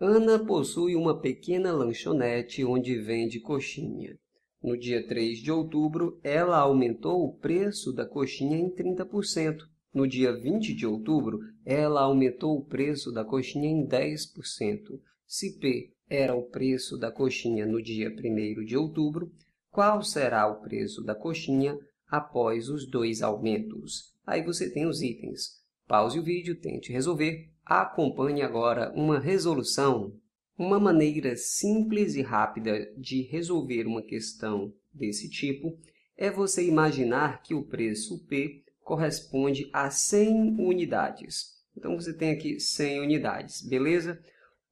Ana possui uma pequena lanchonete onde vende coxinha. No dia 3 de outubro, ela aumentou o preço da coxinha em 30%. No dia 20 de outubro, ela aumentou o preço da coxinha em 10%. Se P era o preço da coxinha no dia 1 de outubro, qual será o preço da coxinha após os dois aumentos? Aí você tem os itens. Pause o vídeo, tente resolver Acompanhe agora uma resolução, uma maneira simples e rápida de resolver uma questão desse tipo é você imaginar que o preço P corresponde a 100 unidades. Então, você tem aqui 100 unidades, beleza?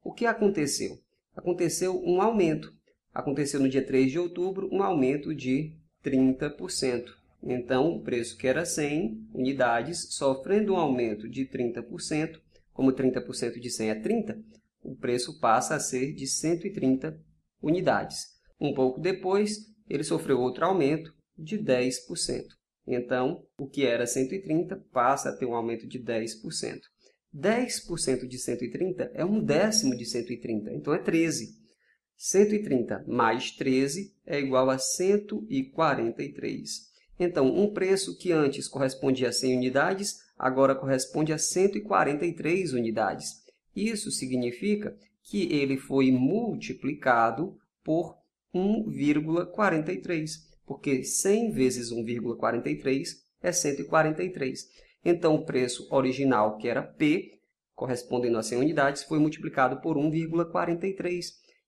O que aconteceu? Aconteceu um aumento. Aconteceu no dia 3 de outubro um aumento de 30%. Então, o preço que era 100 unidades, sofrendo um aumento de 30%, como 30% de 100 é 30, o preço passa a ser de 130 unidades. Um pouco depois, ele sofreu outro aumento de 10%. Então, o que era 130 passa a ter um aumento de 10%. 10% de 130 é um décimo de 130, então é 13. 130 mais 13 é igual a 143. Então, um preço que antes correspondia a 100 unidades, agora corresponde a 143 unidades. Isso significa que ele foi multiplicado por 1,43, porque 100 vezes 1,43 é 143. Então, o preço original, que era P, correspondendo a 100 unidades, foi multiplicado por 1,43.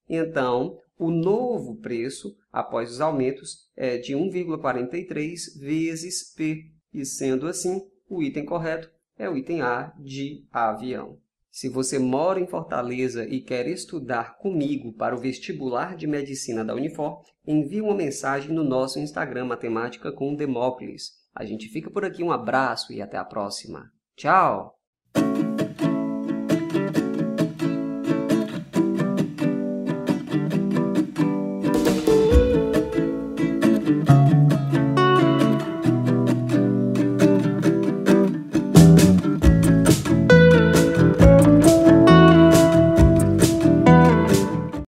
Então, o novo preço, após os aumentos, é de 1,43 vezes P. E sendo assim, o item correto é o item A de avião. Se você mora em Fortaleza e quer estudar comigo para o vestibular de medicina da Unifor, envie uma mensagem no nosso Instagram Matemática com Demócles. A gente fica por aqui, um abraço e até a próxima. Tchau!